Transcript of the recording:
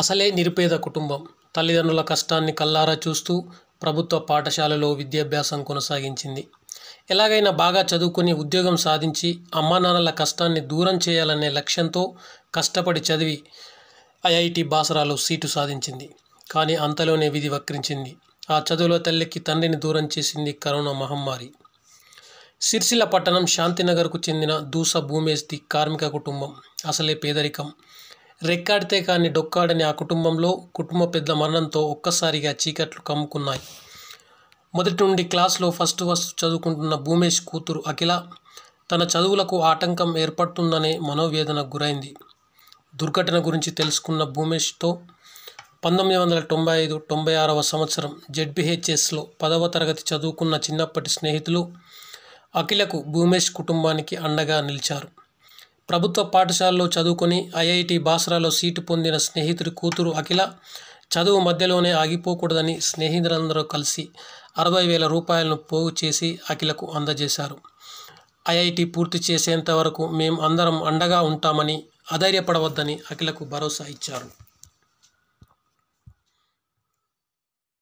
అసలే నిరుపేద కుటుంబం తల్లిదండ్రుల కష్టాన్ని కల్లారా చూస్తూ ప్రభుత్వ పాఠశాలలో విద్యాభ్యాసం కొనసాగించింది ఎలాగైనా బాగా చదువుకుని ఉద్యోగం సాధించి అమ్మానాన్నల కష్టాన్ని దూరం చేయాలనే లక్ష్యంతో కష్టపడి చదివి ఐఐటి బాసరాలో సీటు సాధించింది కానీ అంతలోనే విధి వక్రించింది ఆ చదువులో తల్లికి తండ్రిని దూరం చేసింది కరోనా మహమ్మారి సిరిసిల్ల పట్టణం శాంతినగర్కు చెందిన దూస భూమేస్తి కార్మిక కుటుంబం అసలే పేదరికం రెక్కాడితే కాని డొక్కాడని ఆ కుటుంబంలో కుటుంబ పెద్ద మరణంతో ఒక్కసారిగా చీకట్లు కమ్ముకున్నాయి మొదటి నుండి క్లాస్లో ఫస్ట్ ఫస్ట్ చదువుకుంటున్న భూమేష్ కూతురు అఖిల తన చదువులకు ఆటంకం ఏర్పడుతుందనే మనోవేదన గురైంది దుర్ఘటన గురించి తెలుసుకున్న భూమేష్తో పంతొమ్మిది వందల తొంభై ఐదు తొంభై ఆరవ సంవత్సరం జెడ్బిహెచ్ఎస్లో పదవ తరగతి చదువుకున్న చిన్నప్పటి స్నేహితులు అఖిలకు భూమేష్ కుటుంబానికి అండగా నిలిచారు ప్రభుత్వ పాఠశాలలో చదువుకొని ఐఐటి బాసరాలో సీటు పొందిన స్నేహితుడి కూతురు అఖిల చదువు మధ్యలోనే ఆగిపోకూడదని స్నేహితులందరూ కలిసి అరవై వేల రూపాయలను పోగు చేసి అఖిలకు అందజేశారు ఐఐటి పూర్తి చేసేంత వరకు అందరం అండగా ఉంటామని అధైర్యపడవద్దని అఖిలకు భరోసా ఇచ్చారు